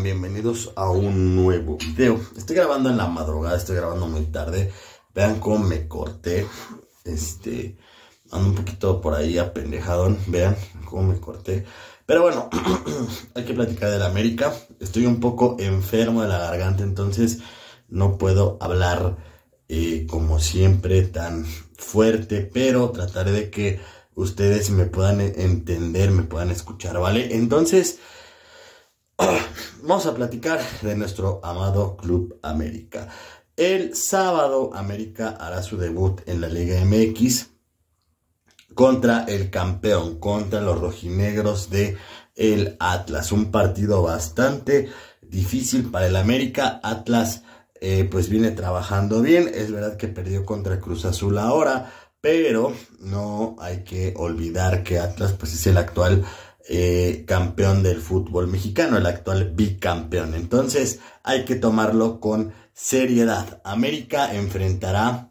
Bienvenidos a un nuevo video. Estoy grabando en la madrugada, estoy grabando muy tarde. Vean cómo me corté. Este, ando un poquito por ahí apendejado Vean cómo me corté. Pero bueno, hay que platicar de la América. Estoy un poco enfermo de la garganta, entonces no puedo hablar eh, como siempre tan fuerte, pero trataré de que ustedes me puedan e-, entender, me puedan escuchar, ¿vale? Entonces... vamos a platicar de nuestro amado Club América. El sábado América hará su debut en la Liga MX contra el campeón, contra los rojinegros de el Atlas. Un partido bastante difícil para el América. Atlas eh, pues viene trabajando bien. Es verdad que perdió contra Cruz Azul ahora, pero no hay que olvidar que Atlas pues es el actual eh, campeón del fútbol mexicano, el actual bicampeón. Entonces hay que tomarlo con seriedad. América enfrentará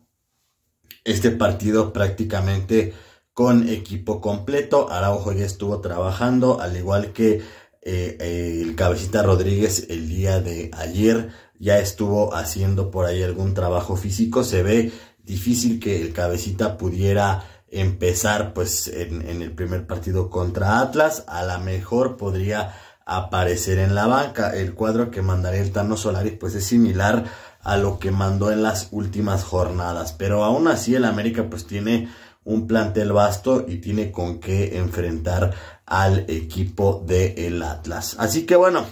este partido prácticamente con equipo completo. Araujo ya estuvo trabajando, al igual que eh, el cabecita Rodríguez el día de ayer ya estuvo haciendo por ahí algún trabajo físico. Se ve difícil que el cabecita pudiera empezar pues en, el primer partido contra Atlas, a lo mejor podría aparecer en la banca. El cuadro que mandaría el Tano Solari pues es similar a lo que mandó en las últimas jornadas, pero aún así el América pues tiene un plantel vasto y tiene con qué enfrentar al equipo del el Atlas. Así que bueno,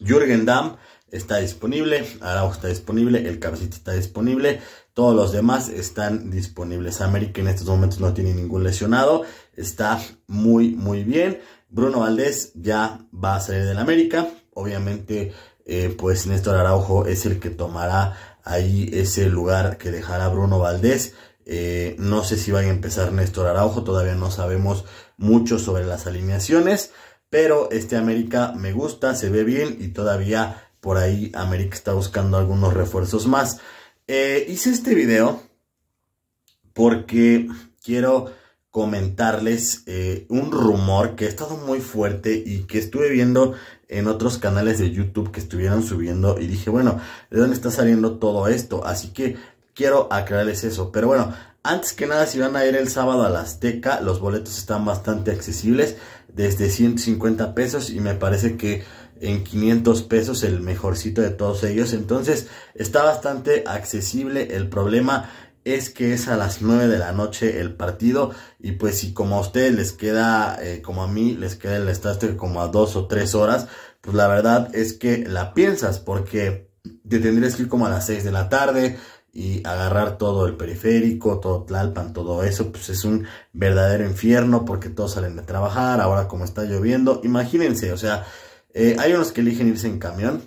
Jürgen Damm está disponible, Araujo está disponible, el Cabecita está disponible, todos los demás están disponibles. América en estos momentos no tiene ningún lesionado, está muy, muy bien. Bruno Valdés ya va a salir del América, obviamente, eh, pues Néstor Araujo es el que tomará ahí ese lugar que dejará Bruno Valdés. Eh, no sé si va a empezar Néstor Araujo, todavía no sabemos mucho sobre las alineaciones, pero este América me gusta, se ve bien y todavía por ahí América está buscando algunos refuerzos más. Eh, hice este video porque quiero comentarles eh, un rumor que ha estado muy fuerte y que estuve viendo en otros canales de YouTube que estuvieron subiendo y dije, bueno, ¿de dónde está saliendo todo esto? Así que quiero aclararles eso. Pero bueno, antes que nada, si van a ir el sábado a la Azteca, los boletos están bastante accesibles desde 150 pesos y me parece que en 500 pesos el mejorcito de todos ellos. Entonces está bastante accesible. El problema es que es a las 9 de la noche el partido. Y pues si como a ustedes les queda, eh, como a mí, les queda el estaste como a 2 o 3 horas, pues la verdad es que la piensas porque te tendrías que ir como a las 6 de la tarde y agarrar todo el periférico, todo Tlalpan, todo eso, pues es un verdadero infierno porque todos salen de trabajar, ahora como está lloviendo, imagínense, o sea, eh, hay unos que eligen irse en camión.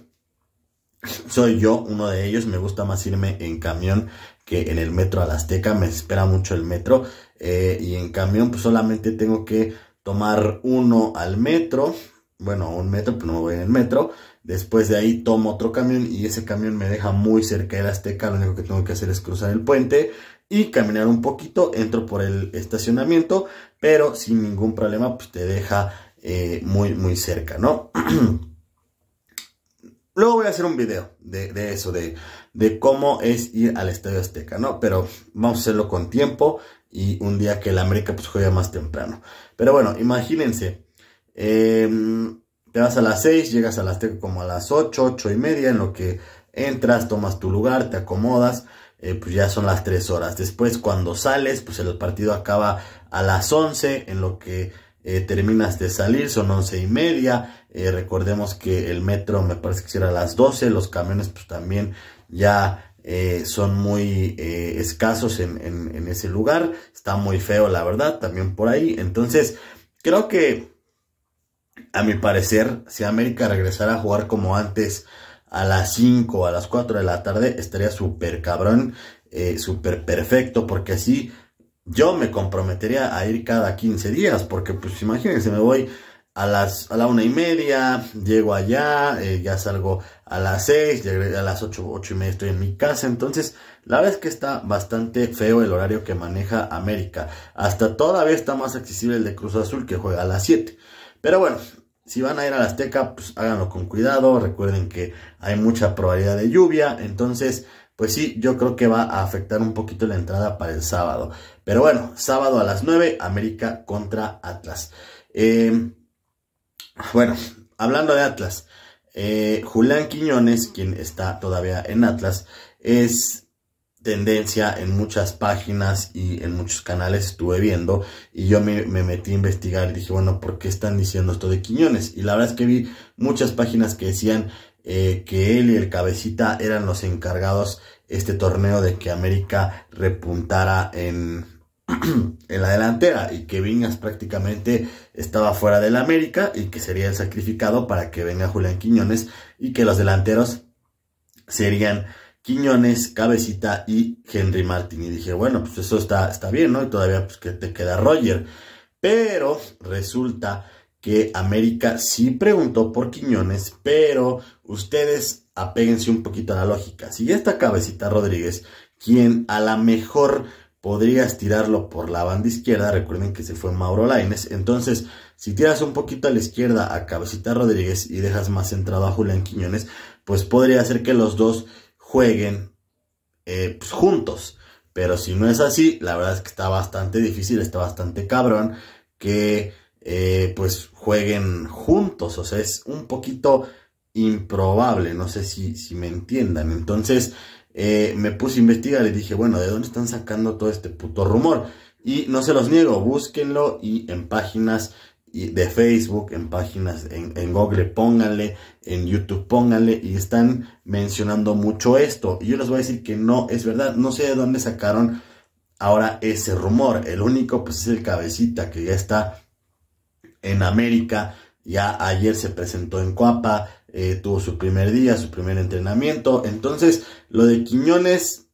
Soy yo, uno de ellos. Me gusta más irme en camión que en el metro a la Azteca. Me espera mucho el metro. Eh, y en camión, pues solamente tengo que tomar uno al metro. Bueno, un metro, pero no voy en el metro. Después de ahí tomo otro camión y ese camión me deja muy cerca de la Azteca. Lo único que tengo que hacer es cruzar el puente y caminar un poquito. Entro por el estacionamiento, pero sin ningún problema, pues te deja eh, muy, muy cerca, ¿no? Luego voy a hacer un video de, eso, de, cómo es ir al Estadio Azteca, ¿no? Pero vamos a hacerlo con tiempo y un día que el América pues juega más temprano. Pero bueno, imagínense, em, te vas a las 6, llegas al Azteca como a las 8, 8 y media, en lo que entras, tomas tu lugar, te acomodas, eh, pues ya son las 3 horas. Después cuando sales, pues el partido acaba a las 11, en lo que eh, terminas de salir, son once y media, eh, recordemos que el metro me parece que será a las 12, los camiones pues también ya eh, son muy escasos en, ese lugar. Está muy feo, la verdad, también por ahí. Entonces, creo que, a mi parecer, si América regresara a jugar como antes a las 5, a las 4 de la tarde, estaría súper cabrón, súper perfecto, porque así yo me comprometería a ir cada 15 días, porque pues imagínense, me voy a las a la una y media, llego allá, eh, ya salgo a las 6, a las ocho, ocho y media estoy en mi casa, entonces la verdad es que está bastante feo el horario que maneja América, hasta todavía está más accesible el de Cruz Azul que juega a las 7, pero bueno, si van a ir a Azteca, pues háganlo con cuidado, recuerden que hay mucha probabilidad de lluvia, entonces pues sí, yo creo que va a afectar un poquito la entrada para el sábado. Pero bueno, sábado a las 9, América contra Atlas. Eh, bueno, hablando de Atlas, eh, Julián Quiñones, quien está todavía en Atlas, es tendencia en muchas páginas y en muchos canales estuve viendo y yo me, me, metí a investigar y dije, bueno, ¿por qué están diciendo esto de Quiñones? Y la verdad es que vi muchas páginas que decían eh, que él y el cabecita eran los encargados este torneo de que América repuntara en, en la delantera y que Vingas prácticamente estaba fuera del América y que sería el sacrificado para que venga Julián Quiñones y que los delanteros serían Quiñones, Cabecita y Henry Martin. Y dije, bueno, pues eso está, está bien, ¿no? Y todavía pues que te queda Roger. Pero resulta que América sí preguntó por Quiñones, pero ustedes apéguense un poquito a la lógica. Si está cabecita Rodríguez, quien a la mejor podría estirarlo por la banda izquierda, recuerden que se fue Mauro Laines, entonces si tiras un poquito a la izquierda a Cabecita Rodríguez y dejas más centrado a Julián Quiñones, pues podría ser que los dos jueguen eh, pues, juntos. Pero si no es así, la verdad es que está bastante difícil, está bastante cabrón que eh, pues jueguen juntos, o sea, es un poquito improbable, no sé si, si me entiendan. Entonces eh, me puse a investigar y dije, bueno, ¿de dónde están sacando todo este puto rumor? Y no se los niego, búsquenlo y en páginas de Facebook, en páginas, en, en, Google pónganle, en YouTube pónganle y están mencionando mucho esto. Y yo les voy a decir que no es verdad, no sé de dónde sacaron ahora ese rumor. El único pues es el cabecita que ya está en América. Ya ayer se presentó en Coapa, eh, tuvo su primer día, su primer entrenamiento. Entonces, lo de Quiñones,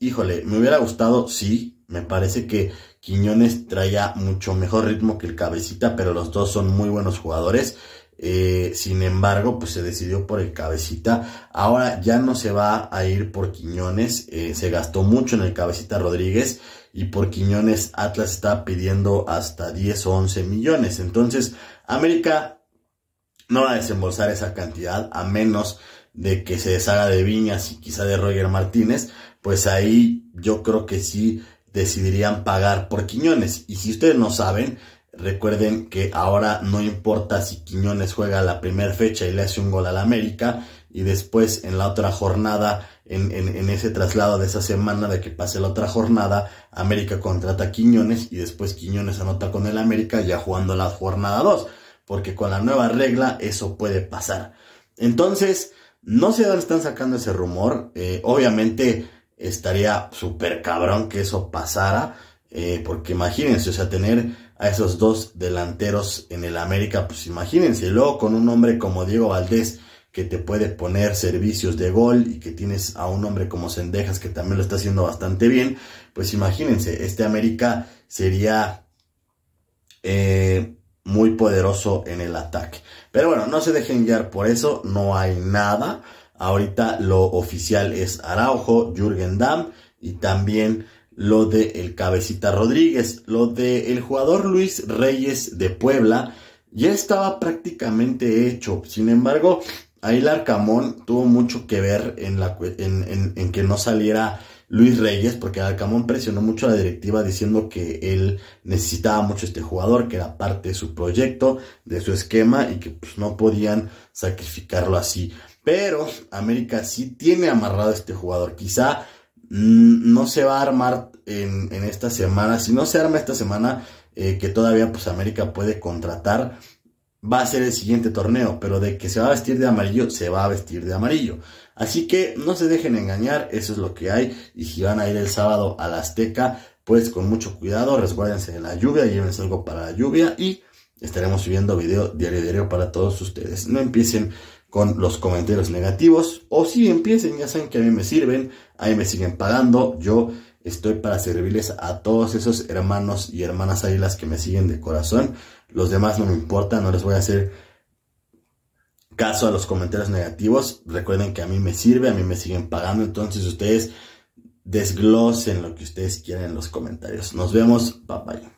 híjole, me hubiera gustado, sí. Me parece que Quiñones traía mucho mejor ritmo que el cabecita, pero los dos son muy buenos jugadores. Eh, sin embargo, pues se decidió por el cabecita. Ahora ya no se va a ir por Quiñones. Eh, se gastó mucho en el cabecita Rodríguez y por Quiñones Atlas está pidiendo hasta 10 o 11 millones. Entonces, América no va a desembolsar esa cantidad a menos de que se deshaga de Viñas y quizá de Roger Martínez, pues ahí yo creo que sí decidirían pagar por Quiñones. Y si ustedes no saben, recuerden que ahora no importa si Quiñones juega la primera fecha y le hace un gol al América y después en la otra jornada en, en, ese traslado de esa semana de que pase la otra jornada, América contrata a Quiñones y después Quiñones anota con el América ya jugando la jornada 2, porque con la nueva regla eso puede pasar. Entonces, no sé dónde están sacando ese rumor, eh, obviamente estaría súper cabrón que eso pasara, eh, porque imagínense, o sea, tener a esos dos delanteros en el América, pues imagínense, luego con un hombre como Diego Valdés, que te puede poner servicios de gol y que tienes a un hombre como Cendejas que también lo está haciendo bastante bien, pues imagínense, este América sería eh, muy poderoso en el ataque. Pero bueno, no se dejen guiar por eso, no hay nada. Ahorita lo oficial es Araujo, Jürgen Damm y también lo de el cabecita Rodríguez, lo de el jugador Luis Reyes de Puebla ya estaba prácticamente hecho. Sin embargo, ahí Larcamón tuvo mucho que ver en, que no saliera Luis Reyes, porque Larcamón presionó mucho a la directiva diciendo que él necesitaba mucho este jugador, que era parte de su proyecto, de su esquema y que pues, no podían sacrificarlo así. Pero América sí tiene amarrado a este jugador. Quizá mm, no se va a armar en, esta semana. Si no se arma esta semana, eh, que todavía pues América puede contratar va a ser el siguiente torneo, pero de que se va a vestir de amarillo, se va a vestir de amarillo. Así que no se dejen engañar, eso es lo que hay. Y si van a ir el sábado a la Azteca, pues con mucho cuidado, resguárdense de la lluvia, llévense algo para la lluvia y estaremos subiendo video diario diario para todos ustedes. No empiecen con los comentarios negativos o si empiecen, ya saben que a mí me sirven, ahí me siguen pagando, yo Estoy para servirles a todos esos hermanos y hermanas águilas que me siguen de corazón. Los demás no me importa, no les voy a hacer caso a los comentarios negativos. Recuerden que a mí me sirve, a mí me siguen pagando. Entonces ustedes desglosen lo que ustedes quieren en los comentarios. Nos vemos. Bye bye.